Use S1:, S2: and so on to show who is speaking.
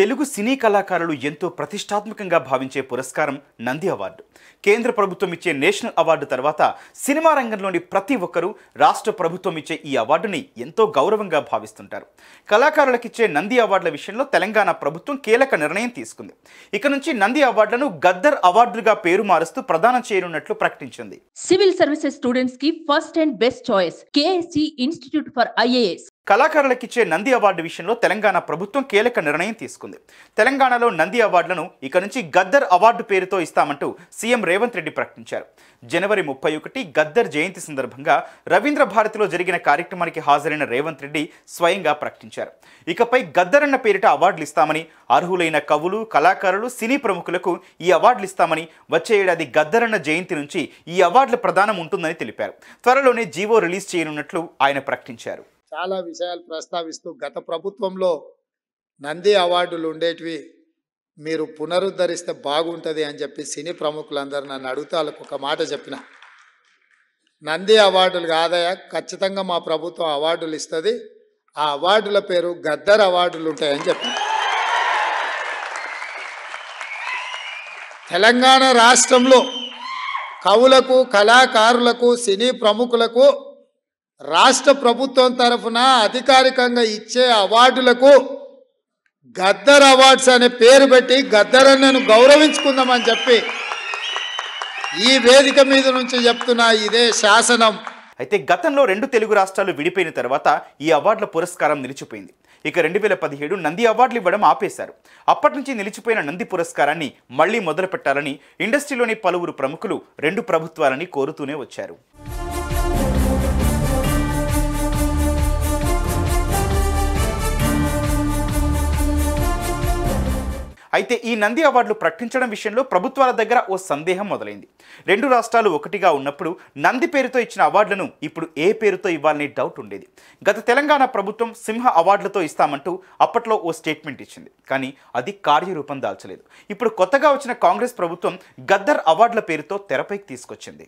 S1: తెలుగు సినీ కళాకారులు ఎంతో ప్రతిష్టాత్మకంగా భావించే పురస్కారం నంది అవార్డు కేంద్ర ప్రభుత్వం ఇచ్చే నేషనల్ అవార్డు తర్వాత సినిమా రంగంలోని ప్రతి ఒక్కరూ రాష్ట్ర ప్రభుత్వం ఇచ్చే ఈ అవార్డుని ఎంతో గౌరవంగా భావిస్తుంటారు కళాకారులకిచ్చే నంది అవార్డుల విషయంలో తెలంగాణ ప్రభుత్వం కీలక నిర్ణయం తీసుకుంది ఇక నుంచి నంది అవార్డులను గద్దర్ అవార్డులుగా పేరు మారుస్తూ ప్రదానం చేయనున్నట్లు ప్రకటించింది సివిల్ సర్వీసెస్ స్టూడెంట్స్ కి first and best choice KSC institute for IAS కళాకారులకు ఇచ్చే నంది అవార్డు విషయంలో తెలంగాణ ప్రభుత్వం కీలక నిర్ణయం తీసుకుంది తెలంగాణలో నంది అవార్డులను ఇక నుంచి గద్దర్ అవార్డు పేరుతో ఇస్తామంటూ సీఎం రేవంత్ రెడ్డి ప్రకటించారు జనవరి ముప్పై ఒకటి గద్దర్ జయంతి సందర్భంగా రవీంద్ర భారతిలో జరిగిన కార్యక్రమానికి హాజరైన రేవంత్ రెడ్డి స్వయంగా ప్రకటించారు ఇకపై గద్దర్ అన్న పేరిట అవార్డులు ఇస్తామని అర్హులైన కవులు కళాకారులు సినీ ప్రముఖులకు ఈ అవార్డులు ఇస్తామని వచ్చే ఏడాది గద్దర్ అన్న జయంతి నుంచి ఈ అవార్డుల ప్రదానం ఉంటుందని తెలిపారు త్వరలోనే జీవో రిలీజ్ చేయనున్నట్లు ఆయన ప్రకటించారు
S2: చాలా విషయాలు ప్రస్తావిస్తూ గత ప్రభుత్వంలో నంది అవార్డులు ఉండేటివి మీరు పునరుద్ధరిస్తే బాగుంటుంది అని చెప్పి సినీ ప్రముఖులందరూ నన్ను అడుగుతాలకు ఒక మాట చెప్పిన నంది అవార్డులు కాదయా ఖచ్చితంగా మా ప్రభుత్వం అవార్డులు ఇస్తుంది ఆ అవార్డుల పేరు గద్దర్ అవార్డులు ఉంటాయని చెప్పిన తెలంగాణ రాష్ట్రంలో కవులకు కళాకారులకు సినీ ప్రముఖులకు రాష్ట్ర ప్రభుత్వం తరఫున అధికారికంగా ఇచ్చే అవార్డులకు గద్దర్ అవార్డ్స్ అనే పేరు పెట్టి నేను గౌరవించుకుందామని చెప్పి ఈ వేదిక మీద నుంచి చెప్తున్నా ఇదే శాసనం అయితే గతంలో రెండు తెలుగు రాష్ట్రాలు
S1: విడిపోయిన తర్వాత ఈ అవార్డుల పురస్కారం నిలిచిపోయింది ఇక రెండు వేల పదిహేడు నంది అవార్డులు ఇవ్వడం ఆపేశారు అప్పటి నుంచి నిలిచిపోయిన నంది పురస్కారాన్ని మళ్లీ మొదలుపెట్టాలని ఇండస్ట్రీలోని పలువురు ప్రముఖులు రెండు ప్రభుత్వాలని కోరుతూనే వచ్చారు అయితే ఈ నంది అవార్డులు ప్రకటించడం విషయంలో ప్రభుత్వాల దగ్గర ఓ సందేహం మొదలైంది రెండు రాష్ట్రాలు ఒకటిగా ఉన్నప్పుడు నంది పేరుతో ఇచ్చిన అవార్డులను ఇప్పుడు ఏ పేరుతో ఇవ్వాలనే డౌట్ ఉండేది గత తెలంగాణ ప్రభుత్వం సింహ అవార్డులతో ఇస్తామంటూ అప్పట్లో ఓ స్టేట్మెంట్ ఇచ్చింది కానీ అది కార్యరూపం దాల్చలేదు ఇప్పుడు కొత్తగా వచ్చిన కాంగ్రెస్ ప్రభుత్వం గద్దర్ అవార్డుల పేరుతో తెరపైకి తీసుకొచ్చింది